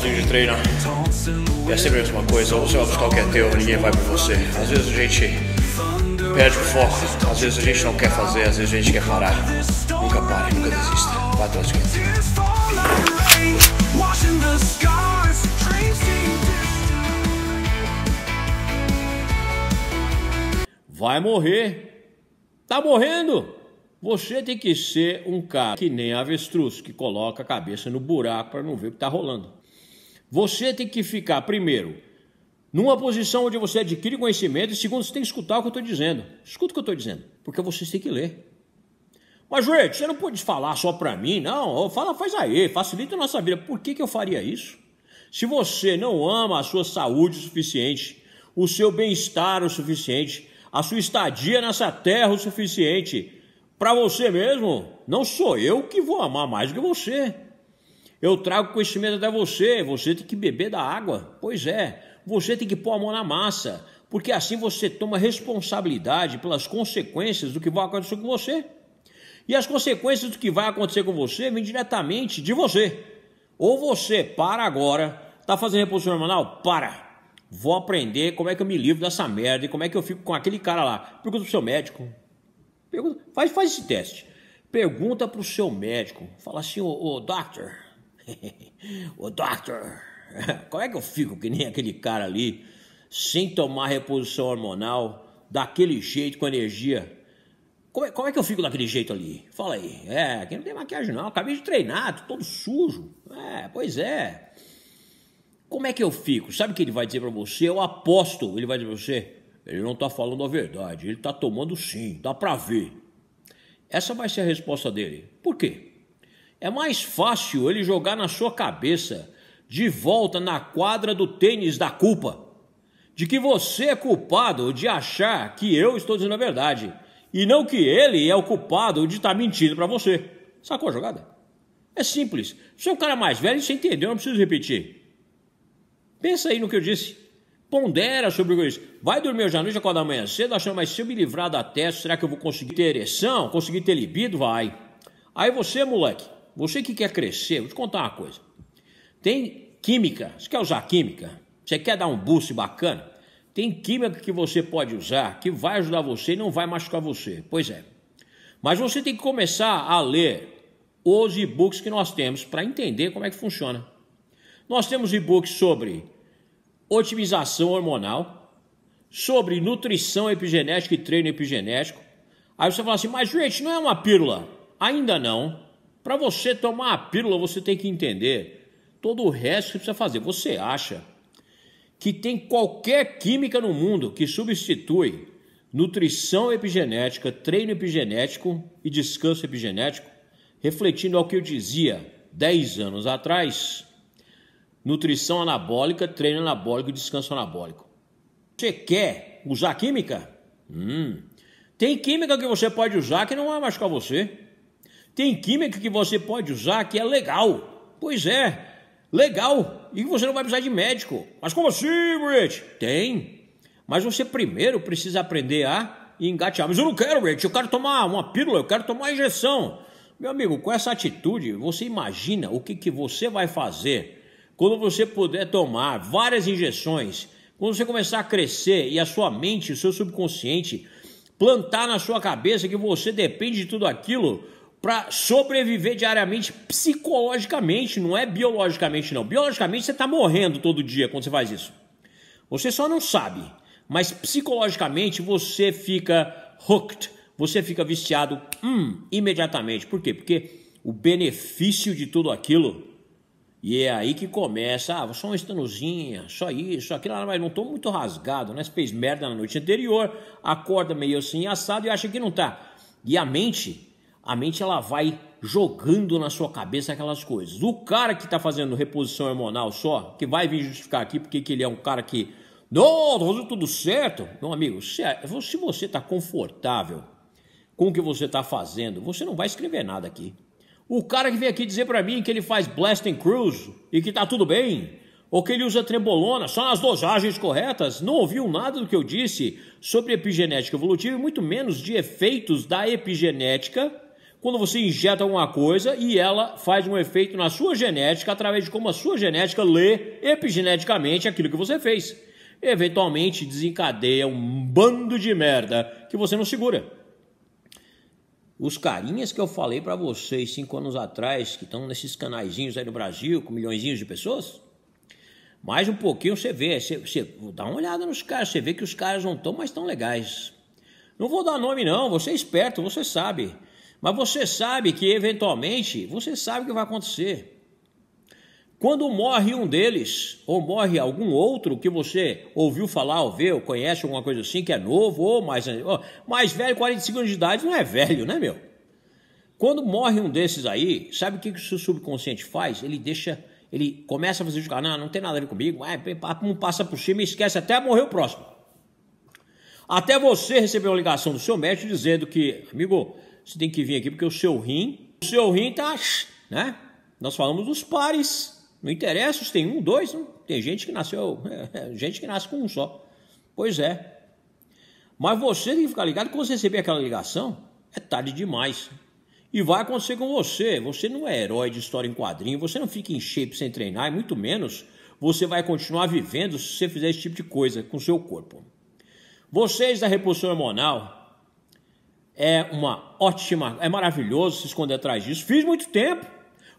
sozinho de treino é sempre a mesma coisa, ou você vai buscar o que é teu, ninguém vai por você. Às vezes a gente perde o foco, às vezes a gente não quer fazer, às vezes a gente quer parar. Nunca pare, nunca desista. Vai atrás do que é Vai morrer. Tá morrendo? Você tem que ser um cara que nem avestruz, que coloca a cabeça no buraco para não ver o que tá rolando. Você tem que ficar, primeiro, numa posição onde você adquire conhecimento, e segundo, você tem que escutar o que eu estou dizendo. Escuta o que eu estou dizendo, porque vocês têm que ler. Mas, gente, você não pode falar só para mim, não. Fala, faz aí, facilita a nossa vida. Por que, que eu faria isso? Se você não ama a sua saúde o suficiente, o seu bem-estar o suficiente, a sua estadia nessa terra o suficiente, para você mesmo, não sou eu que vou amar mais do que você. Eu trago conhecimento até você. Você tem que beber da água. Pois é, você tem que pôr a mão na massa, porque assim você toma responsabilidade pelas consequências do que vai acontecer com você. E as consequências do que vai acontecer com você vêm diretamente de você. Ou você para agora, tá fazendo reposição hormonal? Para! Vou aprender como é que eu me livro dessa merda e como é que eu fico com aquele cara lá. Pergunta pro seu médico. Pergunta, faz, faz esse teste. Pergunta pro seu médico. Fala assim, ô, ô doctor, o doctor, como é que eu fico que nem aquele cara ali, sem tomar reposição hormonal, daquele jeito, com energia? Como é, como é que eu fico daquele jeito ali? Fala aí. É, quem não tem maquiagem não, acabei de treinar, tô todo sujo. É, pois é. Como é que eu fico? Sabe o que ele vai dizer para você? Eu aposto, ele vai dizer pra você, ele não está falando a verdade, ele está tomando sim, dá para ver. Essa vai ser a resposta dele. Por quê? É mais fácil ele jogar na sua cabeça, de volta na quadra do tênis da culpa, de que você é culpado de achar que eu estou dizendo a verdade e não que ele é o culpado de estar tá mentindo para você. Sacou a jogada? É simples. Se é um cara mais velho, você entendeu, não preciso repetir. Pensa aí no que eu disse. Pondera sobre isso. Vai dormir hoje à noite, acorda amanhã cedo, achando, mas se eu me livrar da testa, será que eu vou conseguir ter ereção? Conseguir ter libido? Vai. Aí você, moleque, você que quer crescer, vou te contar uma coisa. Tem química, você quer usar química? Você quer dar um boost bacana? Tem química que você pode usar que vai ajudar você e não vai machucar você. Pois é. Mas você tem que começar a ler os e-books que nós temos para entender como é que funciona. Nós temos e-books sobre otimização hormonal, sobre nutrição epigenética e treino epigenético. Aí você fala assim, mas gente, não é uma pílula? Ainda não. Para você tomar a pílula, você tem que entender todo o resto que precisa fazer. Você acha que tem qualquer química no mundo que substitui nutrição epigenética, treino epigenético e descanso epigenético? Refletindo ao que eu dizia 10 anos atrás, nutrição anabólica, treino anabólico e descanso anabólico. Você quer usar química? Hum. Tem química que você pode usar que não vai é machucar você. Tem química que você pode usar que é legal. Pois é, legal. E você não vai precisar de médico. Mas como assim, Rich? Tem. Mas você primeiro precisa aprender a engatear. Mas eu não quero, Rich. Eu quero tomar uma pílula, eu quero tomar uma injeção. Meu amigo, com essa atitude, você imagina o que, que você vai fazer quando você puder tomar várias injeções, quando você começar a crescer e a sua mente, o seu subconsciente, plantar na sua cabeça que você depende de tudo aquilo para sobreviver diariamente psicologicamente, não é biologicamente não. Biologicamente você está morrendo todo dia quando você faz isso. Você só não sabe, mas psicologicamente você fica hooked, você fica viciado hum, imediatamente. Por quê? Porque o benefício de tudo aquilo e é aí que começa, ah, só uma estanuzinha, só isso, aquilo, mas não estou muito rasgado, né? Você fez merda na noite anterior, acorda meio assim assado e acha que não está E a mente a mente ela vai jogando na sua cabeça aquelas coisas. O cara que está fazendo reposição hormonal só, que vai vir justificar aqui porque que ele é um cara que. Não, tá fazendo tudo certo. Meu amigo, se, é, se você está confortável com o que você está fazendo, você não vai escrever nada aqui. O cara que vem aqui dizer para mim que ele faz Blasting Cruise e que está tudo bem, ou que ele usa trembolona, só nas dosagens corretas, não ouviu nada do que eu disse sobre epigenética evolutiva e muito menos de efeitos da epigenética quando você injeta alguma coisa e ela faz um efeito na sua genética através de como a sua genética lê epigeneticamente aquilo que você fez. Eventualmente desencadeia um bando de merda que você não segura. Os carinhas que eu falei para vocês cinco anos atrás, que estão nesses canaizinhos aí no Brasil, com milhõeszinhos de pessoas, mais um pouquinho você vê, você, você dá uma olhada nos caras, você vê que os caras não estão mais tão legais. Não vou dar nome não, você é esperto, você sabe. Mas você sabe que eventualmente, você sabe o que vai acontecer. Quando morre um deles, ou morre algum outro que você ouviu falar, ou vê, ou conhece alguma coisa assim, que é novo, ou mais, ou mais velho, 45 anos de idade, não é velho, né, meu? Quando morre um desses aí, sabe o que, que o seu subconsciente faz? Ele deixa, ele começa a fazer julgar, não, não tem nada a ver comigo, não é, é, passa por cima e esquece até morrer o próximo. Até você receber uma ligação do seu médico dizendo que, amigo, você tem que vir aqui porque o seu rim, o seu rim tá, né? Nós falamos dos pares. Não interessa se tem um, dois, não. tem gente que nasceu, é, é, gente que nasce com um só. Pois é. Mas você tem que ficar ligado, quando você receber aquela ligação, é tarde demais. E vai acontecer com você. Você não é herói de história em quadrinho, você não fica em shape sem treinar, e muito menos você vai continuar vivendo se você fizer esse tipo de coisa com o seu corpo. Vocês da repulsão hormonal, é uma ótima, é maravilhoso se esconder atrás disso. Fiz muito tempo.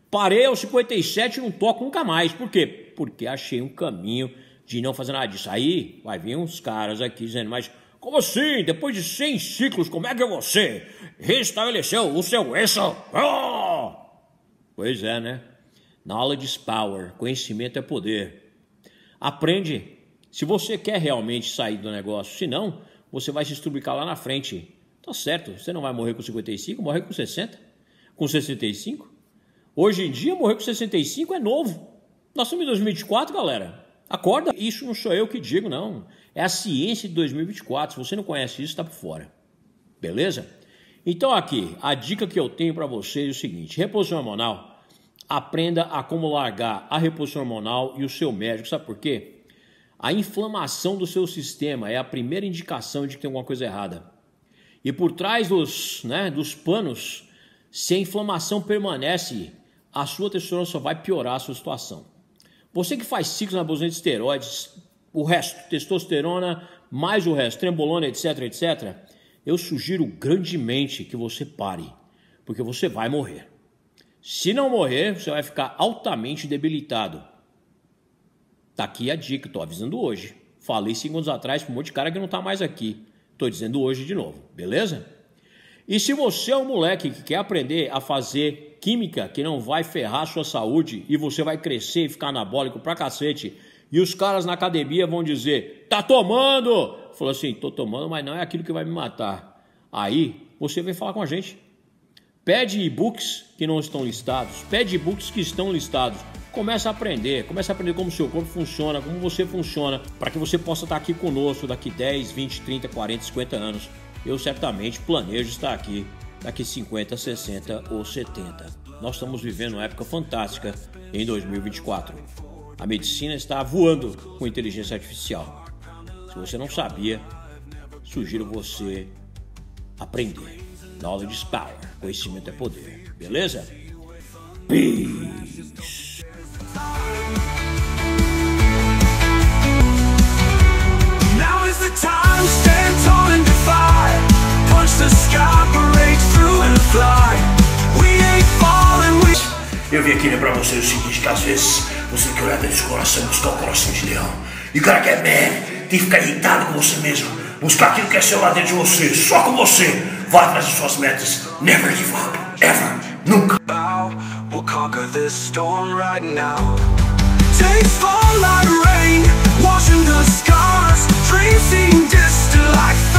Parei aos 57 e não toco nunca mais. Por quê? Porque achei um caminho de não fazer nada disso. Aí vai vir uns caras aqui dizendo, mas como assim? Depois de 100 ciclos, como é que você restabeleceu o seu eixo? Oh! Pois é, né? Knowledge is power. Conhecimento é poder. Aprende se você quer realmente sair do negócio. Se não, você vai se estrubicar lá na frente. Tá certo, você não vai morrer com 55, morre com 60, com 65. Hoje em dia, morrer com 65 é novo. Nós estamos em 2024, galera. Acorda, isso não sou eu que digo, não. É a ciência de 2024. Se você não conhece isso, está por fora. Beleza? Então, aqui, a dica que eu tenho para vocês é o seguinte: reposição hormonal. Aprenda a como largar a reposição hormonal e o seu médico. Sabe por quê? A inflamação do seu sistema é a primeira indicação de que tem alguma coisa errada. E por trás dos, né, dos panos, se a inflamação permanece, a sua testosterona só vai piorar a sua situação. Você que faz ciclos na abusão de esteroides, o resto, testosterona, mais o resto, trembolona, etc, etc, eu sugiro grandemente que você pare, porque você vai morrer. Se não morrer, você vai ficar altamente debilitado. Tá aqui a dica, tô avisando hoje. Falei cinco anos atrás para um monte de cara que não tá mais aqui. Estou dizendo hoje de novo, beleza? E se você é um moleque que quer aprender a fazer química que não vai ferrar sua saúde e você vai crescer e ficar anabólico pra cacete, e os caras na academia vão dizer: tá tomando! Falou assim: tô tomando, mas não é aquilo que vai me matar. Aí você vem falar com a gente. Pede e-books que não estão listados, pede e-books que estão listados. Comece a aprender, comece a aprender como seu corpo funciona, como você funciona, para que você possa estar aqui conosco daqui 10, 20, 30, 40, 50 anos. Eu certamente planejo estar aqui daqui 50, 60 ou 70. Nós estamos vivendo uma época fantástica em 2024. A medicina está voando com inteligência artificial. Se você não sabia, sugiro você aprender. Knowledge is power. Conhecimento é poder. Beleza? Peace. Eu vim aqui ler né, pra você o seguinte, que às vezes você tem que olhar dentro do coração, e buscar o coração de leão. E o cara que é man, tem que ficar irritado com você mesmo. Buscar aquilo que é seu lá dentro de você, só com você. Vá atrás das suas metas. Never give up. Ever. Nunca. We'll conquer this storm right now. Takes fall like rain, washing the scars, dreams seem distant like